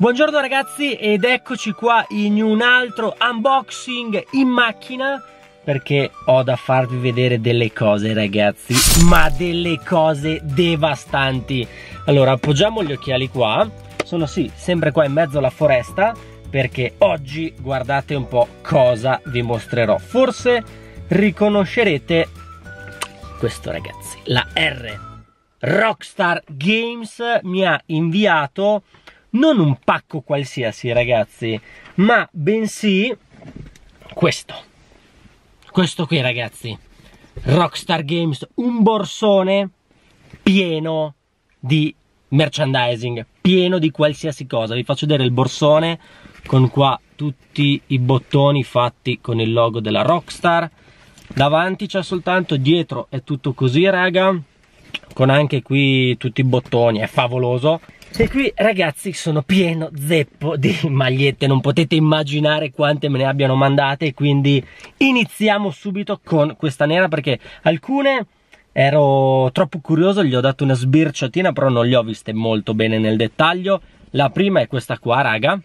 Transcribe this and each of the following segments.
Buongiorno ragazzi ed eccoci qua in un altro unboxing in macchina perché ho da farvi vedere delle cose ragazzi ma delle cose devastanti allora appoggiamo gli occhiali qua sono sì sempre qua in mezzo alla foresta perché oggi guardate un po' cosa vi mostrerò forse riconoscerete questo ragazzi la R Rockstar Games mi ha inviato non un pacco qualsiasi ragazzi, ma bensì questo. Questo qui ragazzi, Rockstar Games, un borsone pieno di merchandising, pieno di qualsiasi cosa. Vi faccio vedere il borsone con qua tutti i bottoni fatti con il logo della Rockstar. Davanti c'è soltanto, dietro è tutto così raga, con anche qui tutti i bottoni, è favoloso. E qui ragazzi sono pieno zeppo di magliette, non potete immaginare quante me ne abbiano mandate, quindi iniziamo subito con questa nera perché alcune ero troppo curioso, gli ho dato una sbirciatina però non le ho viste molto bene nel dettaglio. La prima è questa qua raga,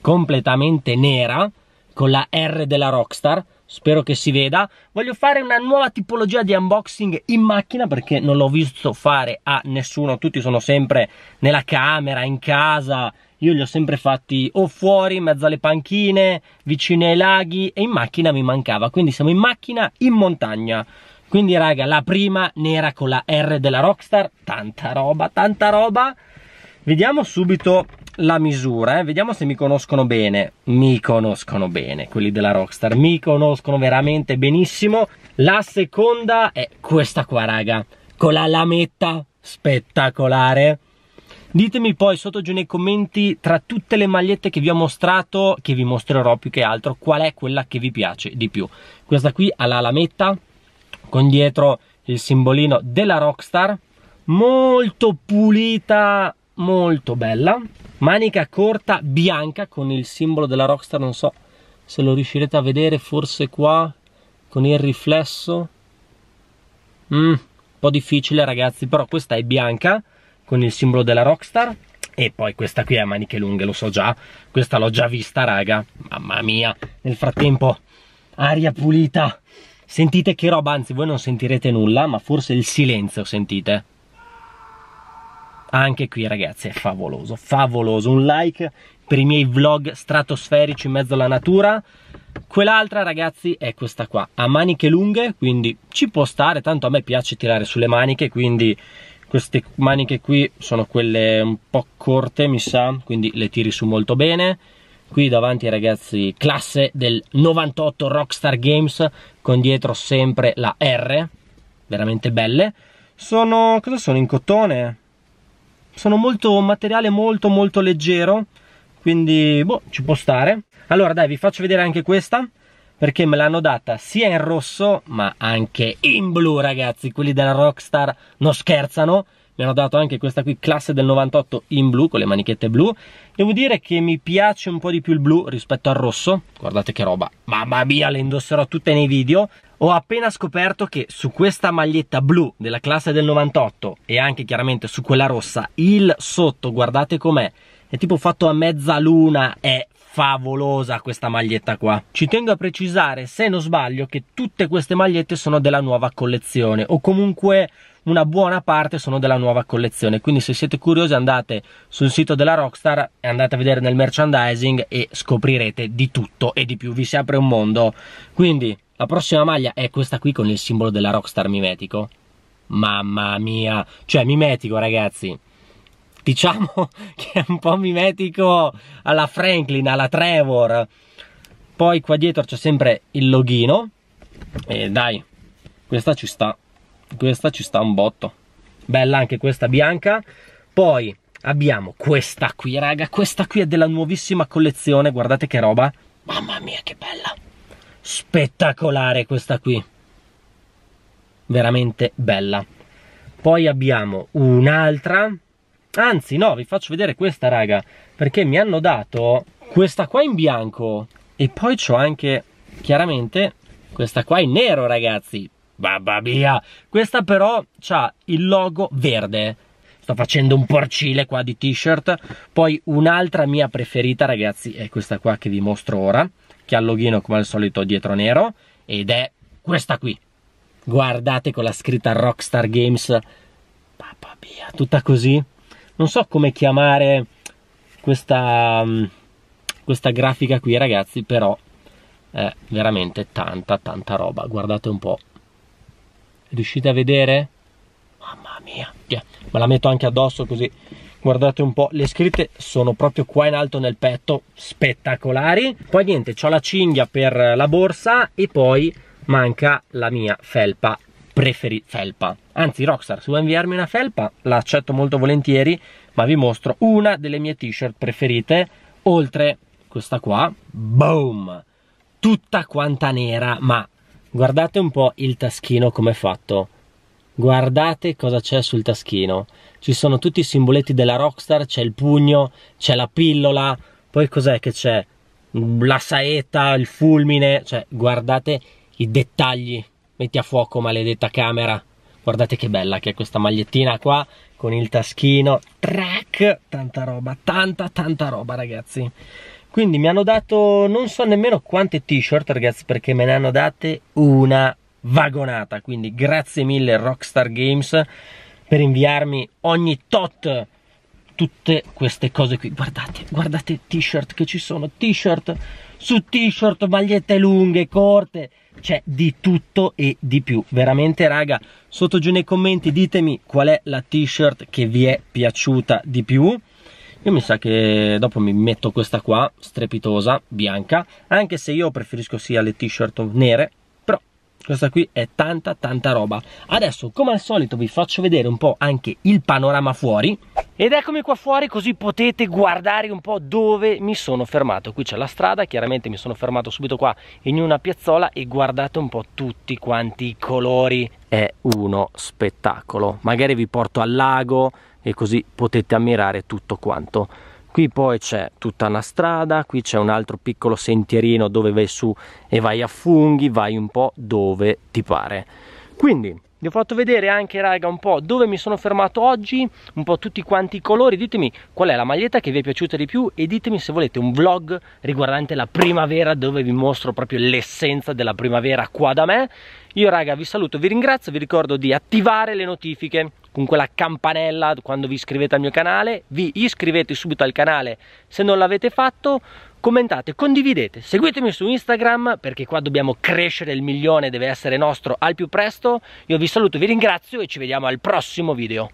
completamente nera, con la R della Rockstar, spero che si veda voglio fare una nuova tipologia di unboxing in macchina perché non l'ho visto fare a nessuno tutti sono sempre nella camera in casa io li ho sempre fatti o fuori in mezzo alle panchine vicino ai laghi e in macchina mi mancava quindi siamo in macchina in montagna quindi raga la prima nera con la R della Rockstar tanta roba tanta roba vediamo subito la misura, eh? vediamo se mi conoscono bene. Mi conoscono bene, quelli della Rockstar, mi conoscono veramente benissimo. La seconda è questa qua, raga, con la lametta spettacolare. Ditemi poi sotto giù nei commenti tra tutte le magliette che vi ho mostrato, che vi mostrerò più che altro, qual è quella che vi piace di più. Questa qui ha la lametta con dietro il simbolino della Rockstar, molto pulita, molto bella manica corta bianca con il simbolo della Rockstar, non so se lo riuscirete a vedere, forse qua con il riflesso. Mm, un po' difficile ragazzi, però questa è bianca con il simbolo della Rockstar. E poi questa qui è a maniche lunghe, lo so già, questa l'ho già vista raga, mamma mia, nel frattempo aria pulita, sentite che roba, anzi voi non sentirete nulla, ma forse il silenzio sentite. Anche qui ragazzi è favoloso, favoloso. Un like per i miei vlog stratosferici in mezzo alla natura. Quell'altra ragazzi è questa qua, ha maniche lunghe, quindi ci può stare, tanto a me piace tirare sulle maniche, quindi queste maniche qui sono quelle un po' corte mi sa, quindi le tiri su molto bene. Qui davanti ragazzi classe del 98 Rockstar Games, con dietro sempre la R, veramente belle. Sono, cosa sono, in cotone? sono molto un materiale molto molto leggero quindi boh ci può stare allora dai vi faccio vedere anche questa perché me l'hanno data sia in rosso ma anche in blu ragazzi quelli della Rockstar non scherzano mi hanno dato anche questa qui classe del 98 in blu con le manichette blu devo dire che mi piace un po' di più il blu rispetto al rosso guardate che roba mamma mia le indosserò tutte nei video ho appena scoperto che su questa maglietta blu della classe del 98 e anche chiaramente su quella rossa il sotto guardate com'è è tipo fatto a mezzaluna, è favolosa questa maglietta qua. Ci tengo a precisare, se non sbaglio, che tutte queste magliette sono della nuova collezione o comunque una buona parte sono della nuova collezione. Quindi se siete curiosi andate sul sito della Rockstar e andate a vedere nel merchandising e scoprirete di tutto e di più, vi si apre un mondo. Quindi la prossima maglia è questa qui con il simbolo della Rockstar mimetico. Mamma mia, cioè mimetico ragazzi diciamo che è un po' mimetico alla Franklin, alla Trevor. Poi qua dietro c'è sempre il loghino. E dai, questa ci sta. Questa ci sta un botto. Bella anche questa bianca. Poi abbiamo questa qui, raga. Questa qui è della nuovissima collezione. Guardate che roba. Mamma mia, che bella. Spettacolare questa qui. Veramente bella. Poi abbiamo un'altra Anzi, no, vi faccio vedere questa, raga, perché mi hanno dato questa qua in bianco e poi c'ho anche, chiaramente, questa qua in nero, ragazzi. Babba mia! Questa però ha il logo verde. Sto facendo un porcile qua di t-shirt. Poi un'altra mia preferita, ragazzi, è questa qua che vi mostro ora, che ha il loghino come al solito dietro nero, ed è questa qui. Guardate con la scritta Rockstar Games. Babba mia, tutta così non so come chiamare questa, mm, questa grafica qui ragazzi però è veramente tanta tanta roba guardate un po' riuscite a vedere? mamma mia yeah. me la metto anche addosso così guardate un po' le scritte sono proprio qua in alto nel petto spettacolari poi niente ho la cinghia per la borsa e poi manca la mia felpa preferi felpa. Anzi, Rockstar, se vuoi inviarmi una felpa, la accetto molto volentieri, ma vi mostro una delle mie t-shirt preferite, oltre questa qua, boom, tutta quanta nera, ma guardate un po' il taschino come è fatto. Guardate cosa c'è sul taschino. Ci sono tutti i simboletti della Rockstar, c'è il pugno, c'è la pillola, poi cos'è che c'è? La saetta, il fulmine, cioè guardate i dettagli metti a fuoco maledetta camera guardate che bella che è questa magliettina qua con il taschino track tanta roba tanta tanta roba ragazzi quindi mi hanno dato non so nemmeno quante t-shirt ragazzi perché me ne hanno date una vagonata quindi grazie mille Rockstar Games per inviarmi ogni tot tutte queste cose qui. Guardate, guardate t-shirt che ci sono, t-shirt su t-shirt, magliette lunghe, corte, c'è di tutto e di più. Veramente raga, sotto giù nei commenti ditemi qual è la t-shirt che vi è piaciuta di più. Io mi sa che dopo mi metto questa qua, strepitosa, bianca, anche se io preferisco sia le t-shirt nere, questa qui è tanta tanta roba adesso come al solito vi faccio vedere un po' anche il panorama fuori ed eccomi qua fuori così potete guardare un po' dove mi sono fermato qui c'è la strada chiaramente mi sono fermato subito qua in una piazzola e guardate un po' tutti quanti i colori è uno spettacolo magari vi porto al lago e così potete ammirare tutto quanto Qui poi c'è tutta una strada, qui c'è un altro piccolo sentierino dove vai su e vai a funghi, vai un po' dove ti pare. Quindi vi ho fatto vedere anche raga un po' dove mi sono fermato oggi, un po' tutti quanti i colori, ditemi qual è la maglietta che vi è piaciuta di più e ditemi se volete un vlog riguardante la primavera dove vi mostro proprio l'essenza della primavera qua da me. Io raga vi saluto, vi ringrazio, vi ricordo di attivare le notifiche con quella campanella quando vi iscrivete al mio canale, vi iscrivete subito al canale se non l'avete fatto, commentate, condividete, seguitemi su Instagram perché qua dobbiamo crescere, il milione deve essere nostro al più presto, io vi saluto, vi ringrazio e ci vediamo al prossimo video.